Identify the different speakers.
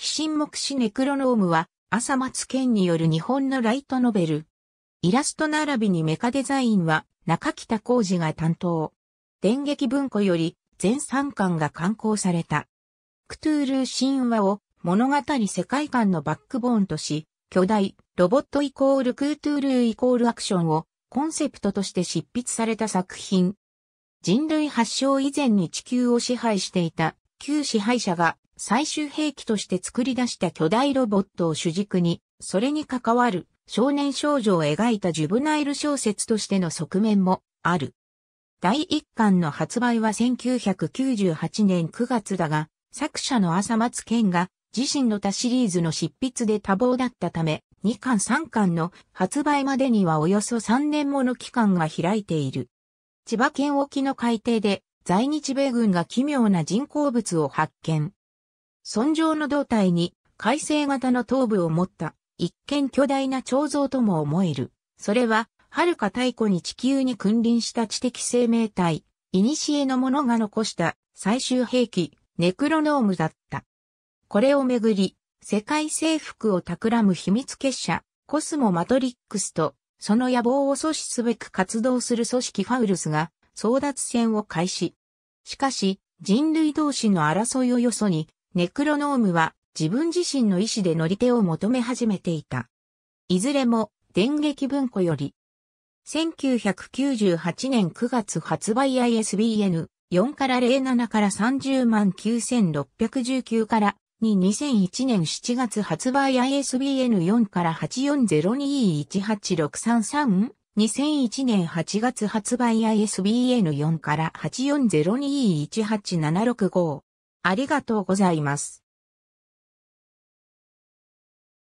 Speaker 1: 非神目視
Speaker 2: ネクロノームは、朝松県による日本のライトノベル。イラスト並びにメカデザインは、中北浩二が担当。電撃文庫より、全3巻が刊行された。クトゥールー神話を物語世界観のバックボーンとし、巨大、ロボットイコールクートゥールーイコールアクションをコンセプトとして執筆された作品。人類発祥以前に地球を支配していた旧支配者が最終兵器として作り出した巨大ロボットを主軸に、それに関わる少年少女を描いたジュブナイル小説としての側面もある。第1巻の発売は1998年9月だが、作者の朝松健が自身の他シリーズの執筆で多忙だったため、2巻3巻の発売までにはおよそ3年もの期間が開いている。千葉県沖の海底で在日米軍が奇妙な人工物を発見。尊上の胴体に、海星型の頭部を持った、一見巨大な彫像とも思える。それは、遥か太古に地球に君臨した知的生命体、古のものが残した最終兵器、ネクロノームだった。これをめぐり、世界征服を企む秘密結社、コスモマトリックスと、その野望を阻止すべく活動する組織ファウルスが争奪戦を開始。しかし、人類同士の争いをよそに、ネクロノームは自分自身の意志で乗り手を求め始めていた。いずれも電撃文庫より、1998年9月発売 ISBN 4から07から30万9619からに2001年7月発売 ISBN4 から8402186332 2001年8月発売 ISBN4 から8402187655ありがとうございます。